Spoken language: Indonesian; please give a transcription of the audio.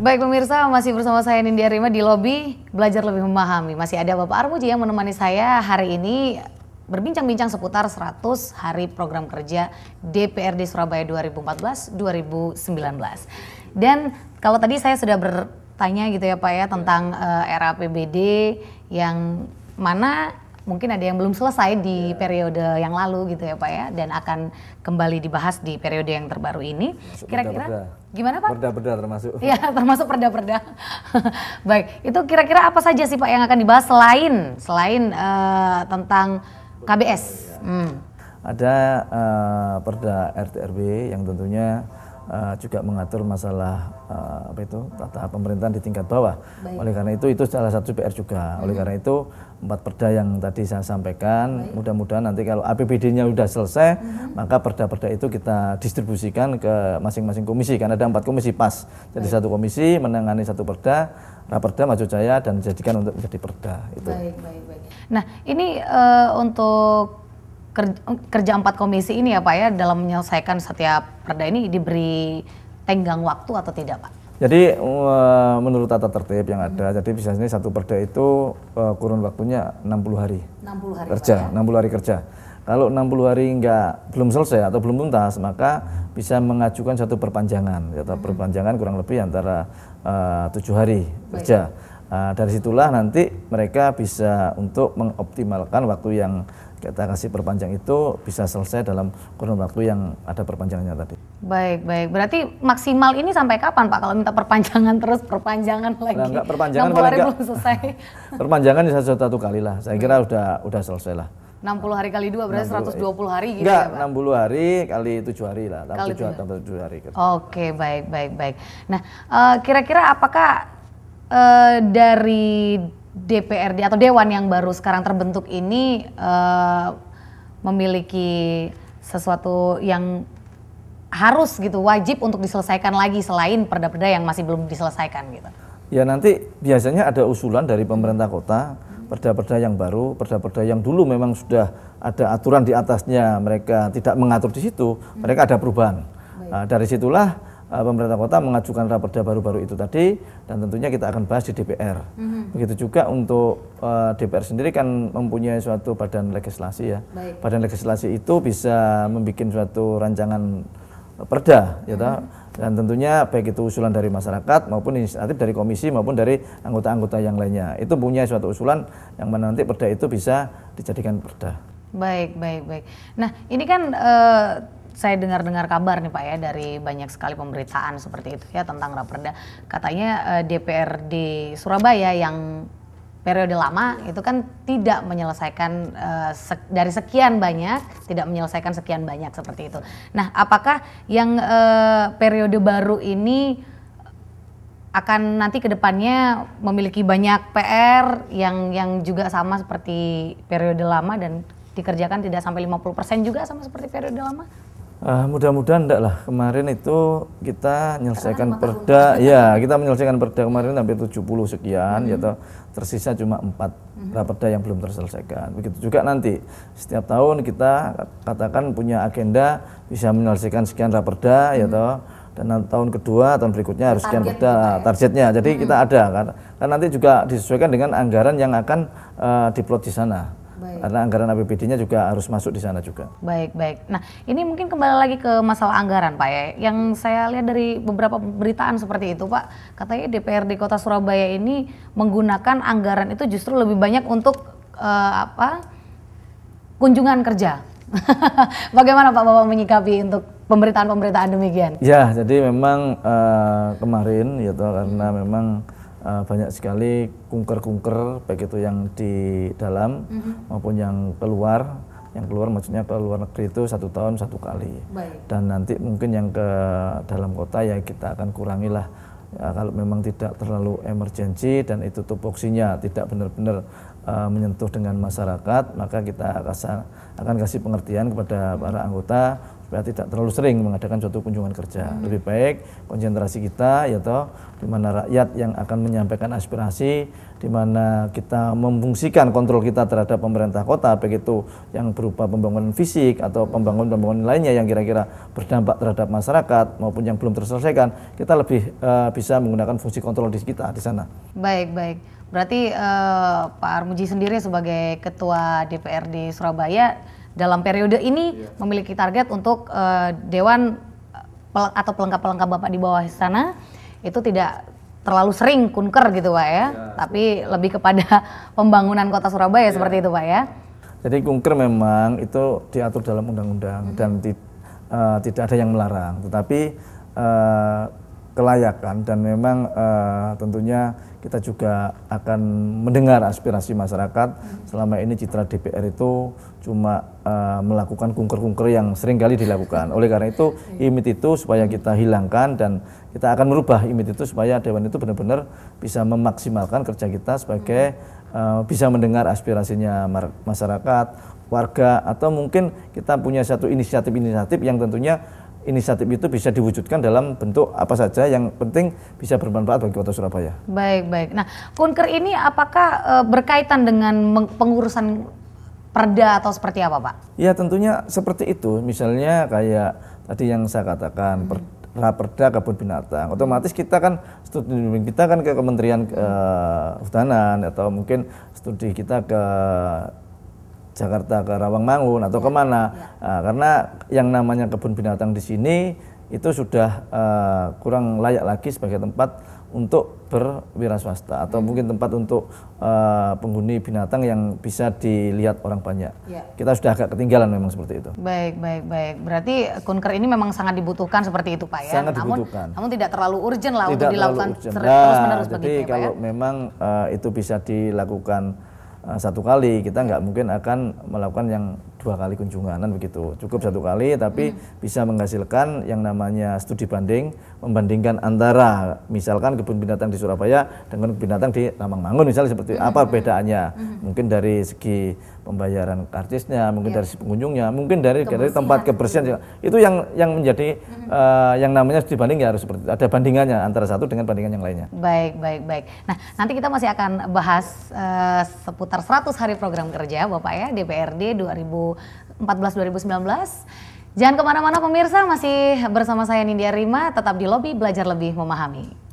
Baik pemirsa, masih bersama saya Nindi Arima di lobi Belajar Lebih Memahami. Masih ada Bapak Armuji yang menemani saya hari ini berbincang-bincang seputar 100 hari program kerja DPRD Surabaya 2014-2019. Dan kalau tadi saya sudah bertanya gitu ya Pak ya tentang uh, era APBD yang mana mungkin ada yang belum selesai di iya. periode yang lalu gitu ya Pak ya dan akan kembali dibahas di periode yang terbaru ini. Kira-kira gimana Pak? Perda-perda termasuk. Iya, termasuk perda-perda. Baik, itu kira-kira apa saja sih Pak yang akan dibahas selain selain uh, tentang KBS? Iya. Hmm. Ada uh, perda RTRB yang tentunya Eh, juga mengatur masalah uh, apa itu tata pemerintahan di tingkat bawah. Baik. Oleh karena itu itu salah satu PR juga. Hmm. Oleh karena itu empat perda yang tadi saya sampaikan, mudah-mudahan nanti kalau APBD-nya sudah selesai, hmm. maka perda-perda itu kita distribusikan ke masing-masing komisi karena ada empat komisi pas. Jadi Baik. satu komisi menangani satu perda, raperda maju jaya dan dijadikan untuk menjadi perda itu. Baik, baik, baik. Nah, ini uh, untuk kerja empat komisi ini ya Pak ya dalam menyelesaikan setiap perda ini diberi tenggang waktu atau tidak Pak? Jadi eh, menurut tata tertib yang ada, hmm. jadi biasanya satu perda itu eh, kurun waktunya 60 hari. 60 hari kerja, Pak, ya? 60 hari kerja. Kalau 60 hari enggak belum selesai atau belum tuntas, maka bisa mengajukan satu perpanjangan. Satu ya, hmm. perpanjangan kurang lebih antara eh, tujuh hari Baik. kerja. Nah, dari situlah nanti mereka bisa untuk mengoptimalkan waktu yang kita kasih perpanjang itu bisa selesai dalam kurun waktu yang ada perpanjangannya tadi. Baik, baik. Berarti maksimal ini sampai kapan Pak? Kalau minta perpanjangan terus, perpanjangan lagi. Nah, enggak, perpanjangan paling enggak. belum selesai. perpanjangan ini ya satu satu kali lah. Saya kira udah udah selesai lah. 60 hari kali dua berarti 60, 120 hari gitu enggak, ya Pak? 60 hari kali 7 hari lah, kali 7, 7 hari. Gitu. Oke, okay, baik, baik, baik. Nah, eh, kira-kira uh, kira -kira apakah uh, dari DPRD atau dewan yang baru sekarang terbentuk ini uh, memiliki sesuatu yang harus gitu wajib untuk diselesaikan lagi selain perda-perda yang masih belum diselesaikan gitu. Ya nanti biasanya ada usulan dari pemerintah kota perda-perda yang baru, perda-perda yang dulu memang sudah ada aturan di atasnya, mereka tidak mengatur di situ, mereka ada perubahan. Nah, dari situlah Eh, pemerintah kota mengajukan raperda baru-baru itu tadi dan tentunya kita akan bahas di DPR. Mm-hmm. Begitu juga untuk uh, eh, DPR sendiri kan mempunyai suatu badan legislasi ya. Baik. Badan legislasi itu bisa membuat suatu rancangan perda ya mm-hmm. dan tentunya baik itu usulan dari masyarakat maupun inisiatif dari komisi maupun dari anggota-anggota yang lainnya. Itu punya suatu usulan yang menanti perda itu bisa dijadikan perda. Baik, baik, baik. Nah, ini kan uh, saya dengar-dengar kabar nih Pak ya dari banyak sekali pemberitaan seperti itu ya tentang Raperda. Katanya eh, DPRD Surabaya yang periode lama itu kan tidak menyelesaikan eh, sek dari sekian banyak tidak menyelesaikan sekian banyak seperti itu. Nah, apakah yang eh, periode baru ini akan nanti ke depannya memiliki banyak PR yang yang juga sama seperti periode lama dan dikerjakan tidak sampai 50% juga sama seperti periode lama? Uh, mudah-mudahan enggak lah kemarin itu kita menyelesaikan perda ya kita menyelesaikan perda kemarin sampai 70 sekian hmm. ya tersisa cuma empat hmm. raperda yang belum terselesaikan begitu juga nanti setiap tahun kita katakan punya agenda bisa menyelesaikan sekian raperda hmm. ya mhm. toh dan tahun kedua tahun berikutnya harus sekian perda ya? targetnya jadi hmm. kita ada kan kan nanti juga disesuaikan dengan anggaran yang akan uh, diplot di sana Baik. Karena anggaran APBD-nya juga harus masuk di sana juga. Baik, baik. Nah, ini mungkin kembali lagi ke masalah anggaran, Pak ya. Yang saya lihat dari beberapa pemberitaan seperti itu, Pak, katanya DPRD Kota Surabaya ini menggunakan anggaran itu justru lebih banyak untuk uh, apa? kunjungan kerja. Bagaimana Pak Bapak menyikapi untuk pemberitaan-pemberitaan demikian? Ya, jadi memang uh, kemarin ya toh, karena memang uh, banyak sekali kunker-kunker baik itu yang di dalam mm -hmm. maupun yang keluar yang keluar maksudnya ke luar negeri itu satu tahun satu kali Baik. dan nanti mungkin yang ke dalam kota ya kita akan kurangilah ya, kalau memang tidak terlalu emergensi dan itu tupoksinya tidak benar-benar uh, menyentuh dengan masyarakat maka kita akan kasih pengertian kepada para anggota berarti tidak terlalu sering mengadakan suatu kunjungan kerja. Hmm. Lebih baik konsentrasi kita ya toh di mana rakyat yang akan menyampaikan aspirasi, di mana kita memfungsikan kontrol kita terhadap pemerintah kota begitu yang berupa pembangunan fisik atau pembangunan-pembangunan lainnya yang kira-kira berdampak terhadap masyarakat maupun yang belum terselesaikan, kita lebih uh, bisa menggunakan fungsi kontrol di kita di sana. Baik, baik. Berarti uh, Pak Armuji sendiri sebagai ketua DPRD Surabaya dalam periode ini yeah. memiliki target untuk uh, dewan eh, pel atau pelengkap-pelengkap Bapak di bawah sana itu tidak terlalu sering kunker gitu Pak ya, iya, tapi lebih kepada pembangunan kota Surabaya iya. seperti itu Pak ya. Jadi kunker memang itu diatur dalam undang-undang hmm. dan ti, uh, tidak ada yang melarang, tetapi uh, kelayakan dan memang uh, tentunya kita juga akan mendengar aspirasi masyarakat. Selama ini citra DPR itu cuma uh, melakukan kungker-kungker yang sering kali dilakukan. Oleh karena itu imit itu supaya kita hilangkan dan kita akan merubah imit itu supaya dewan itu benar-benar bisa memaksimalkan kerja kita sebagai uh, bisa mendengar aspirasinya masyarakat, warga atau mungkin kita punya satu inisiatif-inisiatif yang tentunya inisiatif itu bisa diwujudkan dalam bentuk apa saja yang penting bisa bermanfaat bagi Kota Surabaya. Baik, baik. Nah, kunker ini apakah e, berkaitan dengan pengurusan perda atau seperti apa, Pak? Ya, tentunya seperti itu. Misalnya kayak tadi yang saya katakan hmm. per, Raperda Kebun Binatang. Otomatis kita kan studi kita kan ke Kementerian hmm. E, Hutanan atau mungkin studi kita ke Jakarta ke Rawangmangun atau ya, kemana ya. Uh, karena yang namanya kebun binatang di sini itu sudah uh, kurang layak lagi sebagai tempat untuk berwira swasta atau hmm. mungkin tempat untuk uh, penghuni binatang yang bisa dilihat orang banyak. Ya. Kita sudah agak ketinggalan memang seperti itu. Baik, baik, baik. Berarti kunker ini memang sangat dibutuhkan seperti itu, Pak ya. Sangat namun, dibutuhkan. Namun tidak terlalu urgent lah tidak untuk dilakukan terus-menerus nah, jadi begitu, ya, Pak, ya? kalau memang uh, itu bisa dilakukan Eh, satu kali kita nggak mungkin akan melakukan yang dua kali kunjunganan begitu cukup satu kali tapi hmm. bisa menghasilkan yang namanya studi banding membandingkan antara misalkan kebun binatang di Surabaya dengan binatang di Mangun misalnya seperti hmm. apa perbedaannya hmm. mungkin dari segi pembayaran kartisnya mungkin ya. dari pengunjungnya mungkin dari kebersihan. dari tempat kebersihan juga. itu yang yang menjadi hmm. uh, yang namanya studi banding ya harus seperti ada bandingannya antara satu dengan bandingan yang lainnya baik baik baik nah nanti kita masih akan bahas uh, seputar 100 hari program kerja Bapak ya DPRD 2000 2014 2019. Jangan kemana-mana pemirsa, masih bersama saya Nindya Rima, tetap di lobi Belajar Lebih Memahami.